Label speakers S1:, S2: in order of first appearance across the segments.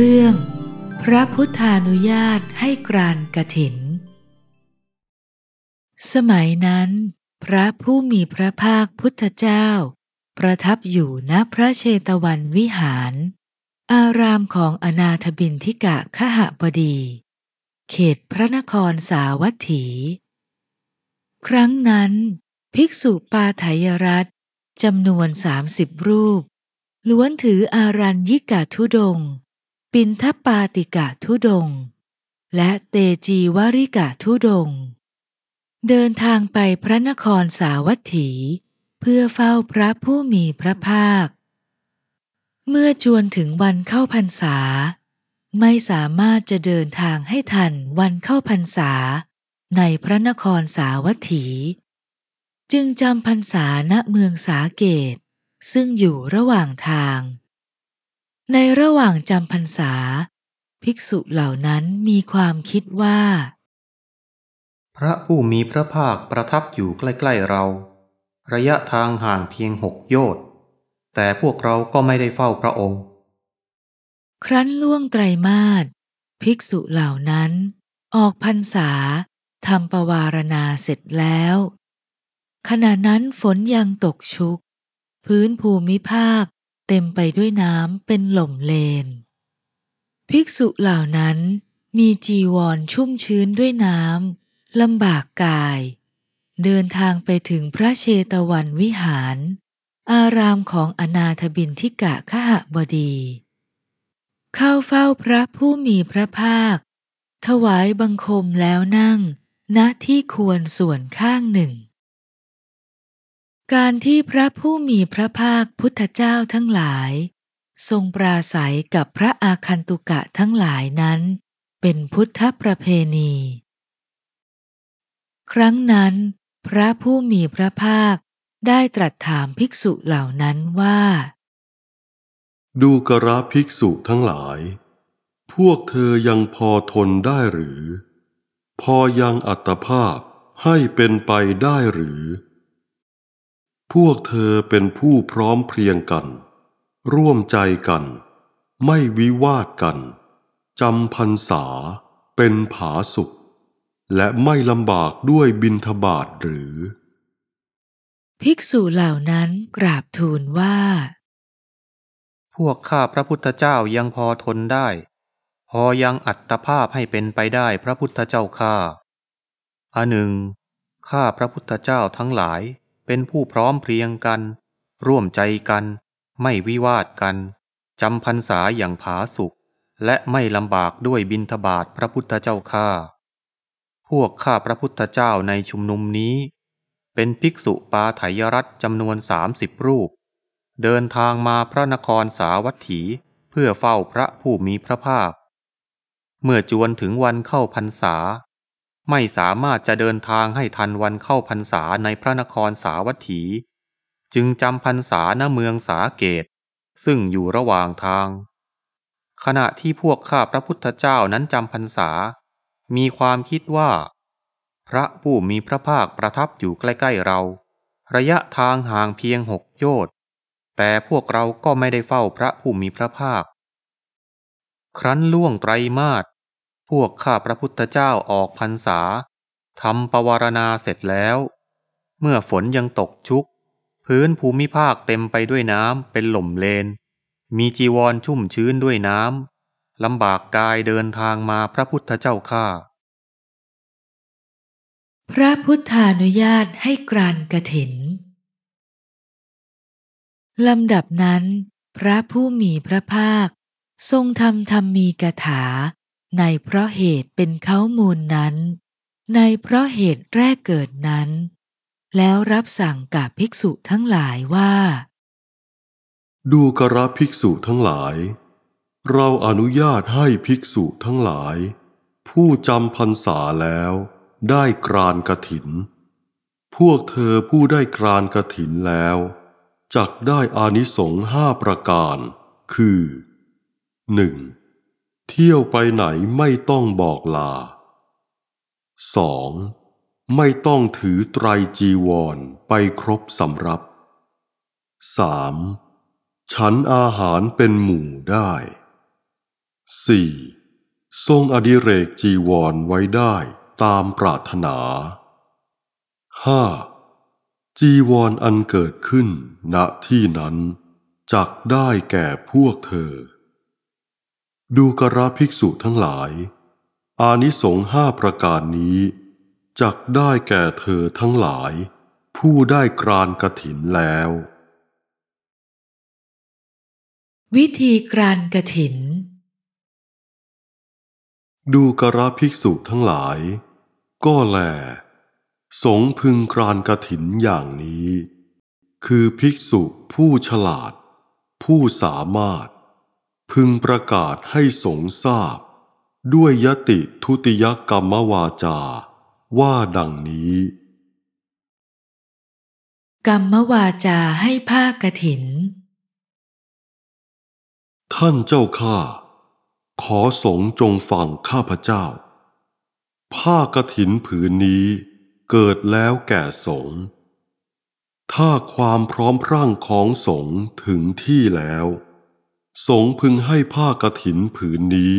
S1: รื่อง พระพุทธานุญาตให้กรานกระถิน สมัยนั้น พระผู้มีพระภาคพุทธเจ้า ประทับอยู่ณพระเชตวันวิหาร อารามของอนาถบินทิกะขหบดี เขตพระนครสาวัตถี ครั้งนั้น ภิกษุปาไถยรัตจำนวนสามสิบรูป ล้วนถืออารันยิกาทุดงปินทปาติกะทุดง และเตจีวริกะทุดง เดินทางไปพระนครสาวัตถีเพื่อเฝ้าพระผู้มีพระภาค เมื่อจวนถึงวันเข้าพรรษา ไม่สามารถจะเดินทางให้ทันวันเข้าพรรษา ในพระนครสาวัตถี จึงจำพรรษาณเมืองสาเกต ซึ่งอยู่ระหว่างทางในระหว่างจำพรรษา ภิกษุเหล่านั้นมีความคิดว่า
S2: พระผู้มีพระภาคประทับอยู่ใกล้ๆเรา ระยะทางห่างเพียงหกโยชน์แต่พวกเราก็ไม่ได้เฝ้าพระองค์
S1: ครั้นล่วงไตรมาสภิกษุเหล่านั้น ออกพรรษาทำปวารณาเสร็จแล้ว ขณะนั้นฝนยังตกชุก พื้นภูมิภาคเต็มไปด้วยน้ำเป็นหล่มเลน ภิกษุเหล่านั้นมีจีวรชุ่มชื้นด้วยน้ำลำบากกาย เดินทางไปถึงพระเชตวันวิหาร อารามของอนาถบินทิกะขหบดี เข้าเฝ้าพระผู้มีพระภาค ถวายบังคมแล้วนั่ง ณที่ควรส่วนข้างหนึ่งการที่พระผู้มีพระภาคพุทธเจ้าทั้งหลาย ทรงปราศัยกับพระอาคันตุกะทั้งหลายนั้น เป็นพุทธประเพณี ครั้งนั้นพระผู้มีพระภาคได้ตรัสถามภิกษุเหล่านั้นว่า
S3: ดูกระภิกษุทั้งหลาย พวกเธอยังพอทนได้หรือ พอยังอัตภาพให้เป็นไปได้หรือพวกเธอเป็นผู้พร้อมเพรียงกัน ร่วมใจกัน ไม่วิวาทกัน จำพรรษาเป็นผาสุข แล
S2: ะไม่ลำบากด้วยบินทบาทหรือ
S1: ภิกษุเหล่านั้นกราบทูลว่า
S2: พวกข้าพระพุทธเจ้ายังพอทนได้ พอยังอัตภาพให้เป็นไปได้พระพุทธเจ้าข้าอันหนึ่งข้าพระพุทธเจ้าทั้งหลายเป็นผู้พร้อมเพรียงกัน ร่วมใจกัน ไม่วิวาทกัน จำพรรษาอย่างผาสุกและไม่ลำบากด้วยบินทบาทพระพุทธเจ้าข้าพวกข้าพระพุทธเจ้าในชุมนุมนี้ เป็นภิกษุปาไถยรัตจำนวนสามสิบรูป เดินทางมาพระนครสาวัตถีเพื่อเฝ้าพระผู้มีพระภาค เมื่อจวนถึงวันเข้าพรรษาไม่สามารถจะเดินทางให้ทันวันเข้าพรรษาในพระนครสาวัตถีจึงจำพรรษาณเมืองสาเกต ซึ่งอยู่ระหว่างทาง ขณะที่พวกข้าพระพุทธเจ้านั้นจำพรรษา มีความคิดว่า พระผู้มีพระภาคประทับอยู่ใกล้ ๆเรา ระยะทางห่างเพียงหกโยชน์แต่พวกเราก็ไม่ได้เฝ้าพระผู้มีพระภาค ครั้นล่วงไตรมาสพวกข้าพระพุทธเจ้าออกพรรษาทำปวารณาเสร็จแล้ว เมื่อฝนยังตกชุก พื้นภูมิภาคเต็มไปด้วยน้ำเป็นหล่มเลน มีจีวรชุ่มชื้นด้วยน้ำลำบากกายเดินทางมาพระพุทธเจ้าข้า
S1: พระพุทธานุญาตให้กรานกระถินลำดับนั้น พระผู้มีพระภาค ทรงทำธรรมมีกถาในเพราะเหตุเป็นเขามูลนั้นในเพราะเหตุแรกเกิดนั้น แล้วรับสั่งกับภิกษุทั้งหลายว่า
S3: ดูกระภิกษุทั้งหลาย เราอนุญาตให้ภิกษุทั้งหลาย ผู้จำพรรษาแล้ว ได้กรานกระถิน พวกเธอผู้ได้กรานกระถินแล้วจักได้อานิสงห้าประการ คือหนึ่งเที่ยวไปไหนไม่ต้องบอกลา 2. ไม่ต้องถือไตรจีวรไปครบสำรับ 3. ฉันอาหารเป็นหมู่ได้ 4. ทรงอดิเรกจีวรไว้ได้ตามปรารถนา 5. จีวรออันเกิดขึ้นณที่นั้น จักได้แก่พวกเธอดูกราภิกษุทั้งหลาย อานิสง์ห้าประการนี้จักได้แก่เธอทั้งหลาย ผู้ได้กรานกระถินแล้ว
S1: วิธีกรานกระถิน
S3: ดูกราภิกษุทั้งหลาย ก็แล สงพึงกรานกระถินอย่างนี้ คือภิกษุผู้ฉลาด ผู้สามารถพึงประกาศให้สงทราบ ด้วยยติทุติยกรรมวาจาว่าดังนี้
S1: กรรมวาจาให้ผ้ากระถิน
S3: ท่านเจ้าข้า ขอสงจงฟังข้าพเจ้า ผ้ากระถินผืนนี้เกิดแล้วแก่สง ถ้าความพร้อมพร่างของสงถึงที่แล้วสงพึงให้ผ้ากถินผืนนี้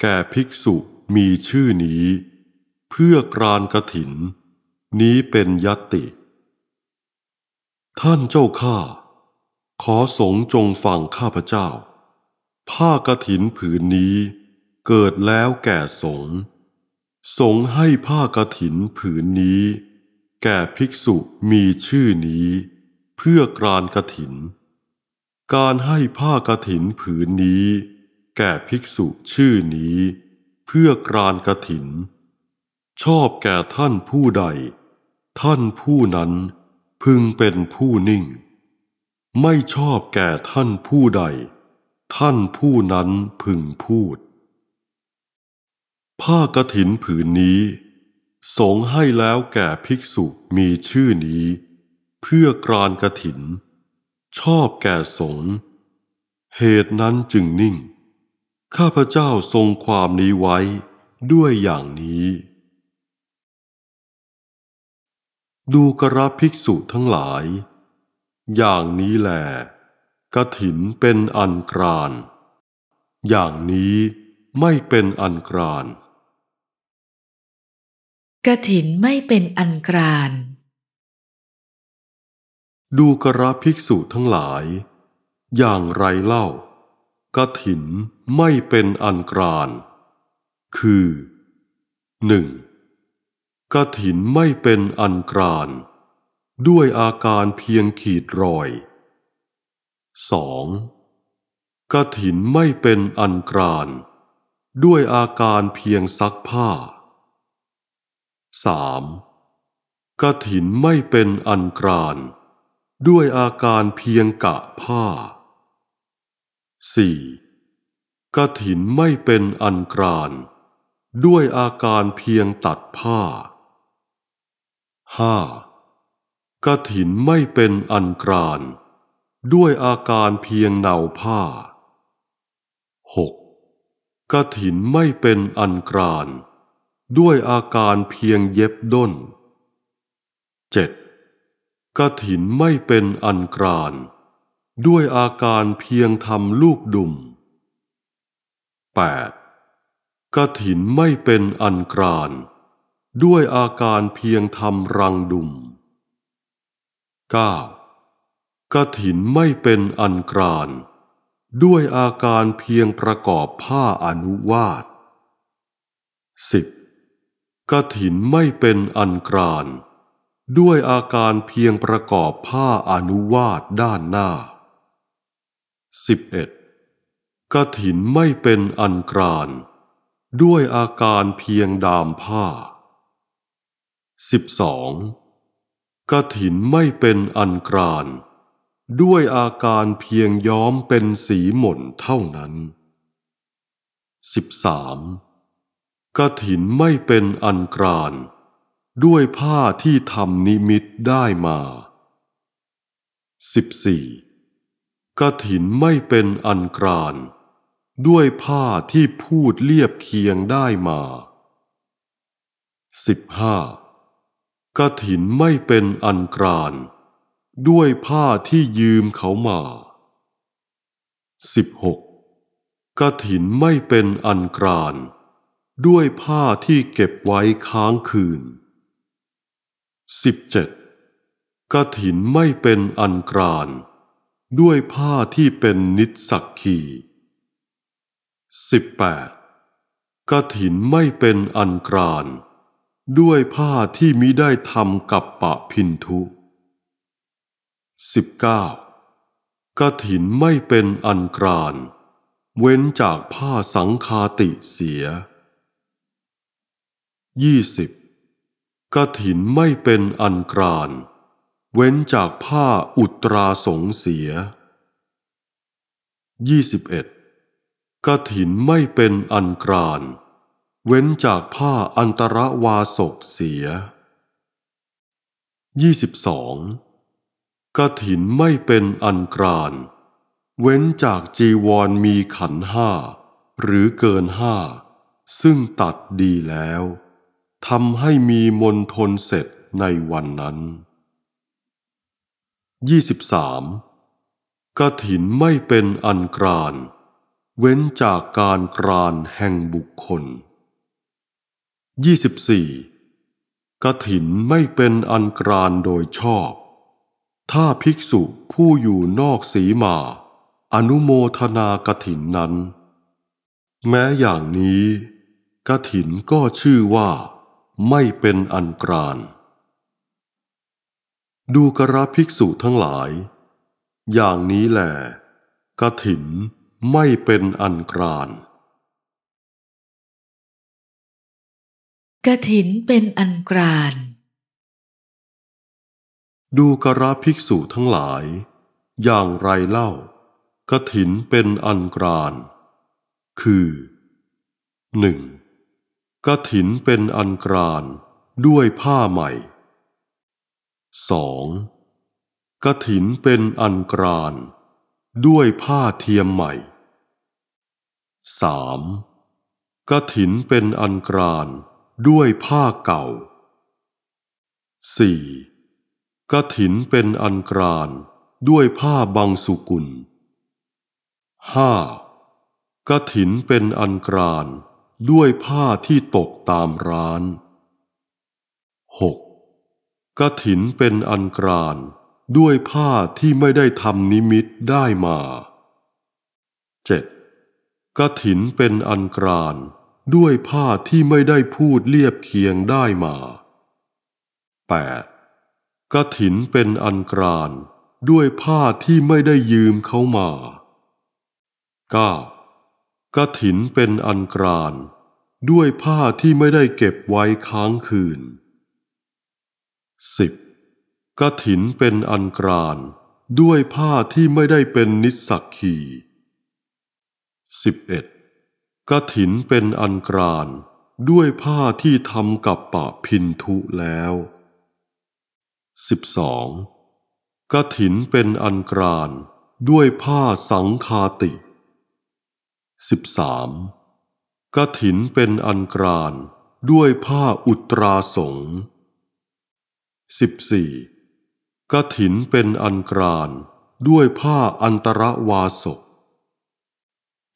S3: แก่ภิกษุมีชื่อนี้ เพื่อกรานกถิน นี้เป็นยติ ท่านเจ้าข้าขอสงจงฟังข้าพเจ้า ผ้ากถินผืนนี้ เกิดแล้วแก่สง สงให้ผ้ากถินผืนนี้ แก่ภิกษุมีชื่อนี้ เพื่อกรานกถินการให้ผ้ากระถินผืนนี้แก่ภิกษุชื่อนี้ เพื่อกรานกระถิน ชอบแก่ท่านผู้ใด ท่านผู้นั้นพึงเป็นผู้นิ่ง ไม่ชอบแก่ท่านผู้ใด ท่านผู้นั้นพึงพูด ผ้ากระถินผืนนี้ สงให้แล้วแก่ภิกษุมีชื่อนี้ เพื่อกรานกระถินชอบแก่สง เหตุนั้นจึงนิ่ง ข้าพเจ้าทรงความนี้ไว้ด้วยอย่างนี้ ดูกระภิกษุทั้งหลาย อย่างนี้แหลกระถินเป็นอันกราน อย่างนี้ไม่เป็นอันกราน
S1: กระถินไม่เป็นอันกราน
S3: ดูกระภิกษุทั้งหลาย อย่างไรเล่ากถินไม่เป็นอันกราน คือ 1. กถินไม่เป็นอันกรานด้วยอาการเพียงขีดรอย 2. กถินไม่เป็นอันกรานด้วยอาการเพียงซักผ้า 3. กถินไม่เป็นอันกรานด้วยอาการเพียงกะผ้า 4. กระถินไม่เป็นอันกราน ด้วยอาการเพียงตัดผ้า 5. กระถินไม่เป็นอันกราน ด้วยอาการเพียงเนาผ้า 6. กระถินไม่เป็นอันกราน ด้วยอาการเพียงเย็บด้น 7. กถินไม่เป็นอันกราน ด้วยอาการเพียงทำลูกดุม 8. กถินไม่เป็นอันกราน ด้วยอาการเพียงทำรังดุม 9. กถินไม่เป็นอันกราน ด้วยอาการเพียงประกอบผ้าอนุวาส 10. กถินไม่เป็นอันกรานด้วยอาการเพียงประกอบผ้าอนุวาสด้านหน้า 11. กระถินไม่เป็นอันกราน ด้วยอาการเพียงดามผ้า 12. กระถินไม่เป็นอันกราน ด้วยอาการเพียงย้อมเป็นสีหม่นเท่านั้น 13. กระถินไม่เป็นอันกรานด้วยผ้าที่ทำนิมิตได้มา 14. กระถินไม่เป็นอันกราน ด้วยผ้าที่พูดเลียบเคียงได้มา 15. กระถินไม่เป็นอันกราน ด้วยผ้าที่ยืมเขามา 16. กระถินไม่เป็นอันกราน ด้วยผ้าที่เก็บไว้ค้างคืน 17. กระถินไม่เป็นอันกรานด้วยผ้าที่เป็นนิสักขี 18. กระถินไม่เป็นอันกรานด้วยผ้าที่มิได้ทำกับปะพินทุ 19. กระถินไม่เป็นอันกรานเว้นจากผ้าสังคาติเสีย 20. กระถินไม่เป็นอันกราน เว้นจากผ้าอุตราสงเสีย 21. กระถินไม่เป็นอันกราน เว้นจากผ้าอันตรวาศกเสีย 22. กระถินไม่เป็นอันกราน เว้นจากจีวรมีขันห้าหรือเกินห้าซึ่งตัดดีแล้วทำให้มีมนทนเสร็จในวันนั้น 23. กระถินไม่เป็นอันกรานเว้นจากการกรานแห่งบุคคล 24. กระถินไม่เป็นอันกรานโดยชอบ ถ้าภิกษุผู้อยู่นอกสีมา อนุโมทนากระถินนั้น แม้อย่างนี้กระถินก็ชื่อว่าไม่เป็นอันกราน ดูกระภิกษุทั้งหลาย อย่างนี้แหลกระถินไม่เป็นอันกราน
S1: กระถินเป็นอันกราน ดูกระภิกษุทั้งหลาย
S3: อย่างไรเล่า กระถินเป็นอันกราน คือ หนึ่งกระถินเป็นอันกรานด้วยผ้าใหม่ 2. กระถินเป็นอันกรานด้วยผ้าเทียมใหม่ 3. กระถินเป็นอันกรานด้วยผ้าเก่า 4. กระถินเป็นอันกรานด้วยผ้าบางสุกุล 5. กระถินเป็นอันกรานด้วยผ้าที่ตกตามร้าน 6. กระถินเป็นอันกราน ด้วยผ้าที่ไม่ได้ทำนิมิตได้มา 7. กระถินเป็นอันกราน ด้วยผ้าที่ไม่ได้พูดเรียบเคียงได้มา 8. กระถินเป็นอันกราน ด้วยผ้าที่ไม่ได้ยืมเขามา 9. กระถินเป็นอันกราน ด้วยผ้าที่ไม่ได้เก็บไว้ค้างคืน 10. กระถินเป็นอันกรานด้วยผ้าที่ไม่ได้เป็นนิสสักขี 11. กระถินเป็นอันกรานด้วยผ้าที่ทำกับปะพินทุแล้ว 12. กระถินเป็นอันกราน ด้วยผ้าสังคาติ 13. กระถินเป็นอันกรานด้วยผ้าอุตราสงฆ์ 14. กระถินเป็นอันกรานด้วยผ้าอันตรวาสก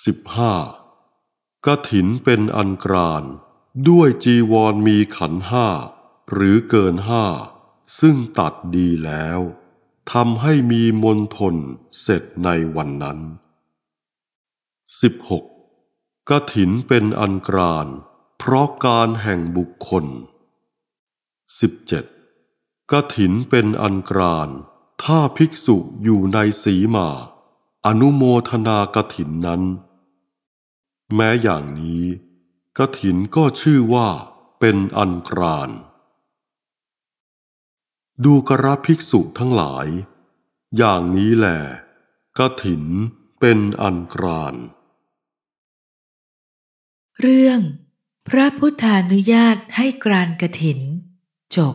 S3: 15. กระถินเป็นอันกรานด้วยจีวรมีขันห้า หรือเกินห้าซึ่งตัดดีแล้วทำให้มีมนทนเสร็จในวันนั้น 16. กระถินเป็นอันกรานเพราะการแห่งบุคคล 17. กระถินเป็นอันกรานถ้าภิกษุอยู่ในสีมา อนุโมทนากระถินนั้น แม้อย่างนี้กระถิน ก็ชื่อว่าเป็นอันกราน ดูกระภิกษุทั้งหลาย อย่างนี้แหละกระถินเป็นอันกราน
S1: เรื่อง พระพุทธานุญาตให้กรานกระถิน จบ